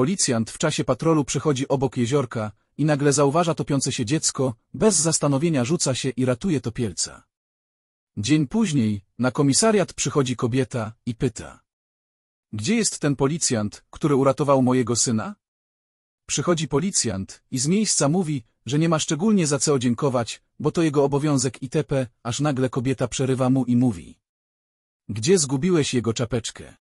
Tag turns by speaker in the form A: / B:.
A: Policjant w czasie patrolu przechodzi obok jeziorka i nagle zauważa topiące się dziecko, bez zastanowienia rzuca się i ratuje topielca. Dzień później na komisariat przychodzi kobieta i pyta. Gdzie jest ten policjant, który uratował mojego syna? Przychodzi policjant i z miejsca mówi, że nie ma szczególnie za co dziękować, bo to jego obowiązek i tepe, aż nagle kobieta przerywa mu i mówi.
B: Gdzie zgubiłeś jego czapeczkę?